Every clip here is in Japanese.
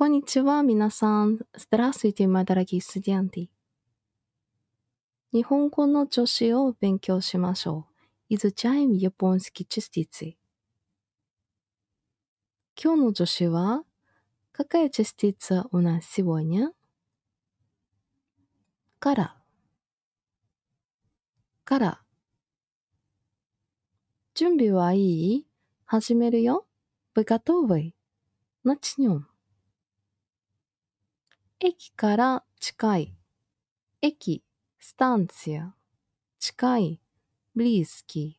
こんにちは、みなさん。ステラスイティマダラギスディア日本語の助詞を勉強しましょう。イズチャイム・ヨポンスキ・チュスティツィ。今日の助詞は、カカヤ・チュスティツァ・オナ・シボニャ。から。から。準備はいい始めるよ。ブガトーヴェイ。ナチニ駅から近い。駅、スタンツィア。近い、ブリスキ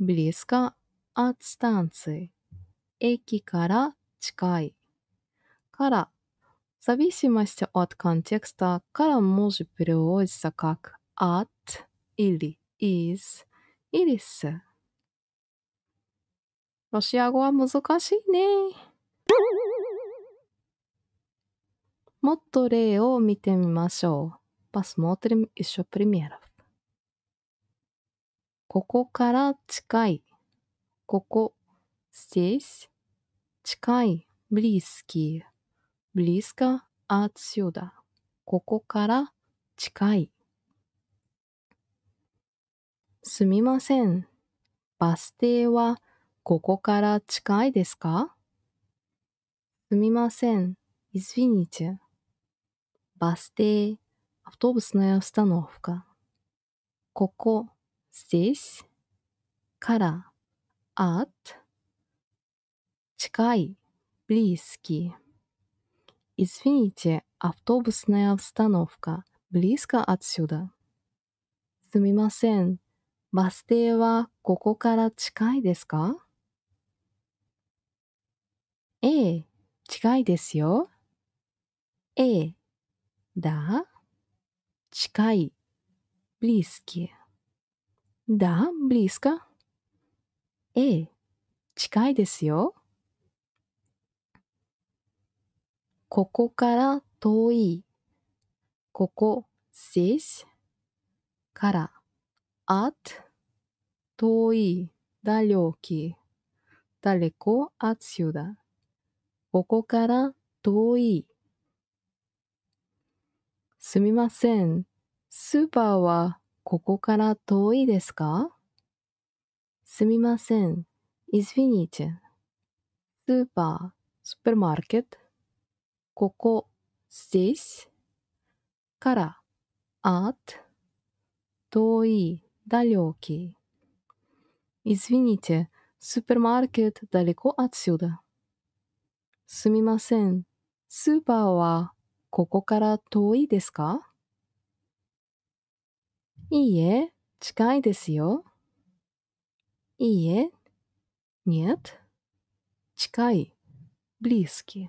ー。ブリスカ、アッツタンツィ。駅から近い。から、サビまして、テオッカンテクスタから文字プレオジサカク、アッ、イリ、イズ、イリス。ロシア語は難しいね。もっと例を見てみましょう。パスモトリム一緒プレミアラフ。ここから近い。ここ、ステイス。近い、ブリスキー。ブリスカ、アーツショーダ。ここから近い。すみません。バス停はここから近いですかすみません。извините。バス停、アフトブスのやスタノフカ。ここ、です。から、あっ。近い、ブリスキー。イズフィニチェ、アフトブスのやスタノフカ、ブリスカアツシュだ。すみません。バス停は、ここから近いですかええ、近いですよ。ええ。Да. Чкай. Близкие. Да, близко. Э. Чкай десё. ここから遠い。ここ、здесь から от 遠い、далекий 誰こ отсюда ここから遠い。すみません。スーパーはここから遠いですかすみません。イズフィニチェ。スーパー、スーパーマーケット。ここ、スティス。から、アート。遠い、ダリオキ。イズフィニチェ、スーパーマーケット、ダリコアツヨダ。すみません。スーパーはここから遠いですかいいえ、近いですよ。いいえ、нет, 近い、б л и з к и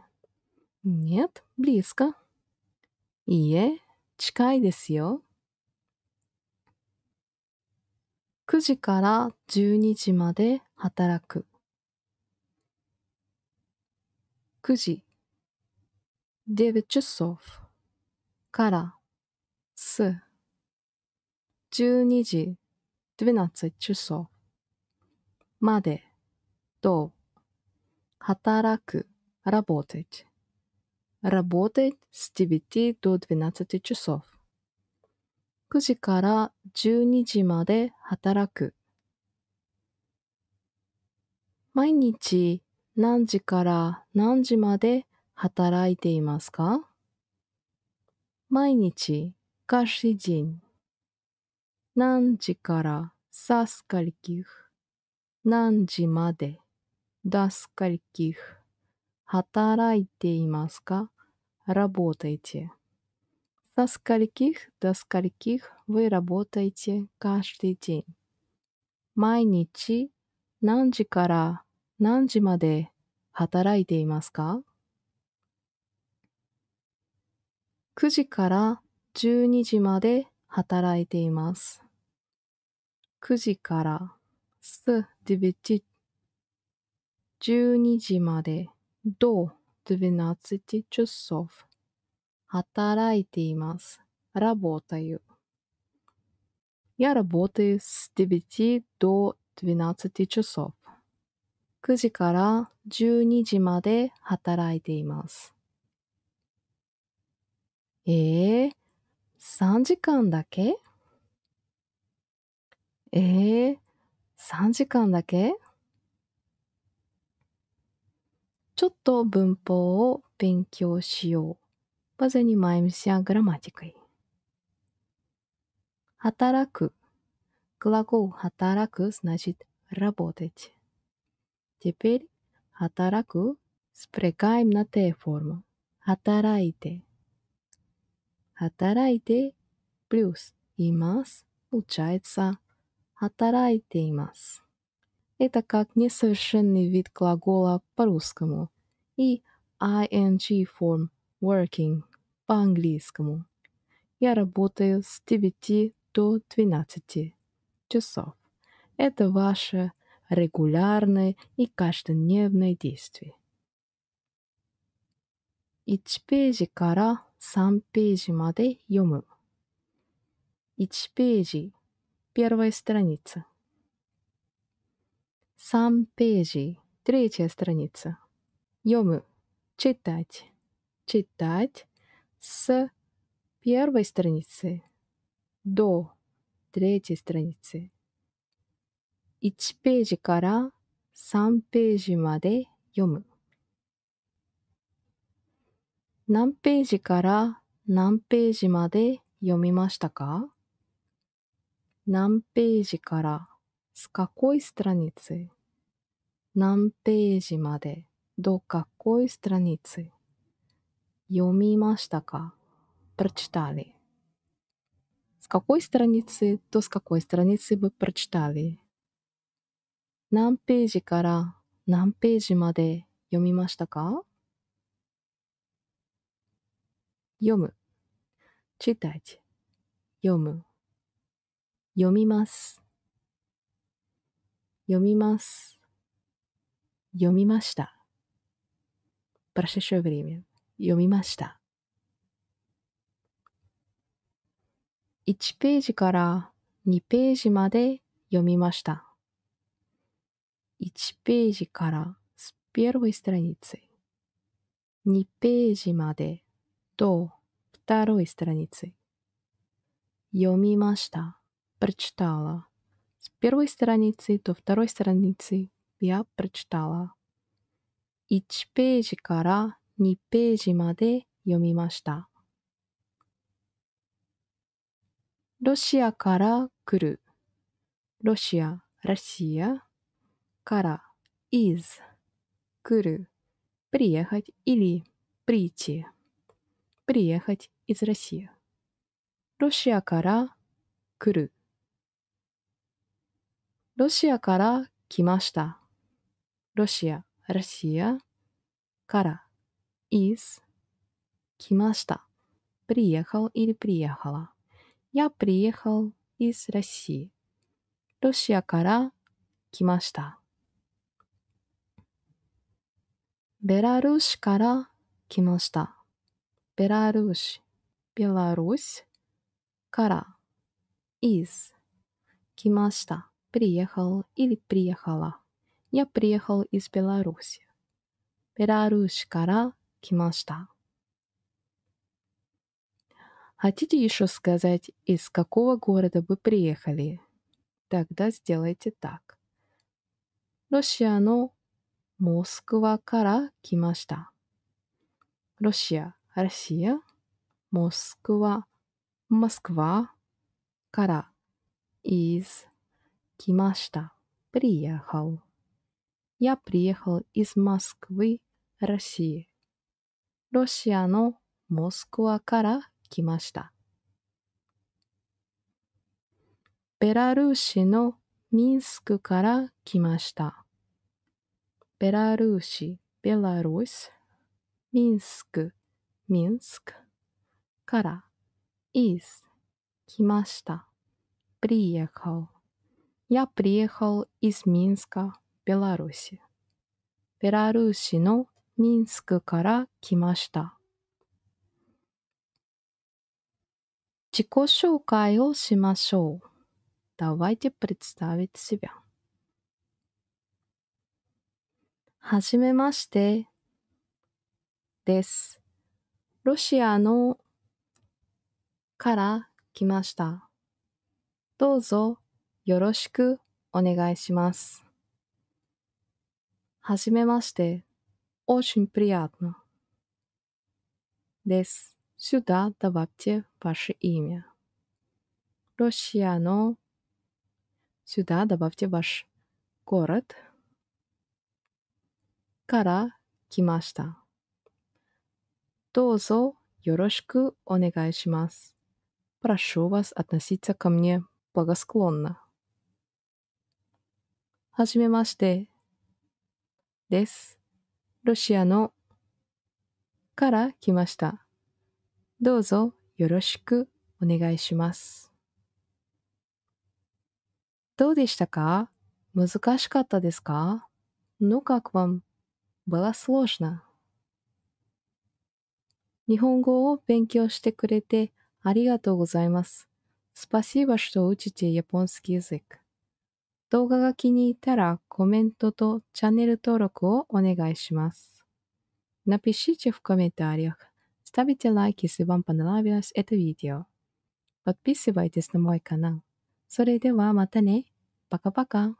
нет, близко. いいえ、近いですよ。9時から12時まで働く。9時 девять часов からす12時 двенадцать часов までと働く работать работать с 9 до 12 часов 9時から12時まで働く毎日何時から何時まで働いていますか毎日が詩人。何時からサスカリキフ。何時までダスカリキフ。働いていますかラボータイチ。サスカリキフ、ダスカリキフ、ウェラボータイチ、к и х 毎日何時から何時まで働いていますか9時から12時まで働いています。9時からす11 12時までどう12 часов 働いています。работаю. Я работаю с 9 до 12 ч 9時から12時まで働いています。ええ3時間だけええ3時間だけちょっと文法を勉強しよう。バゼニマイムシアグラマティクイ。働く。グラゴー働く»すなじ、ч и т р а б о 働く»スプレ е イムなテーフォ е ム。働いて».働いて плюс имас. Получается, います получается имас. Это как несовершенный вид глагола по-русскому и ing form working по-английскому. Я работаю с 9 до 12 часов. Это ваше регулярное и каждодневное действие. 1ページから3ページまで読む。1ページ、первая страница. 3ページ、третья страница. 読む、читать. Читать с первой страницы до третьей страницы. 1ページから3ページまで読む。何ページから何ページまで読みましたか何ページからスカコイストラニツ何ページまでどっかコイストラニツ読みましたかプロチタリスカコイストラニツとスカコイストラニツブプロチタリ何ページから何ページまで読みましたか読む。読む。読みます。読みます。読みました。п 読みました。1ページから2ページまで読みました。1ページからス п ア р в о й с т р 2ページまで то второй страницы. Йомимашта. Прочитала. С первой страницы до второй страницы я прочитала. 1ページから2ページまで読みました。ロシアから来る。ロシア、ロシアから из 来る。приехать или прийти. приехать из России. ロシアから来る。ロシアから来ました。ロシア、ロシアから、is 来ました。приехал или приехала. Я приехал из России. ロシアから来ました。ベラルーシから来ました。Беларусь, Беларусь, кара, из, кимашта, приехал или приехала. Я приехал из Беларуси. Беларусь кара кимашта. Хотите еще сказать, из какого города вы приехали? Тогда сделайте так. Россияно ну, Москва кара кимашта. Россия Россия、モスクワ、モスクワから из 来ました。приехал。Я приехал из Москвы, России。ロシアのモスクワから来ました。ベラルーシのミンスクから来ました。ベラルーシ、ベラルーシ、ミンスク、ミンスクからイース来ました。приехал. Я приехал из Минска, Беларуси. ベラルーシのミンスクから来ました。自己紹介をしましょう。Давайте представить себя. はじめましてです。ロシアのから来ました。どうぞよろしくお願いします。はじめまして。おしんぷりあっの。です。シュダダバプチェバシイミャ。ロシアのシュダダバプチェバシゴーレッから来ました。どうぞよろしくお願いします。Прошу вас относиться ко мне благосклонно. はじめまして。です。ロシアのから来ました。どうぞよろしくお願いします。どうでしたか難しかったですか Ну как вам? б ы л сложно. 日本語を勉強してくれてありがとうございます。スパシーバシとウチチヤポンスキーズイク。動画が気に入ったらコメントとチャンネル登録をお願いします。ナピシチフコメントありがスタビテライキスバンパナラビラスエトビデオ。ポッピスバイテスのモイカナそれではまたね。バカバカ。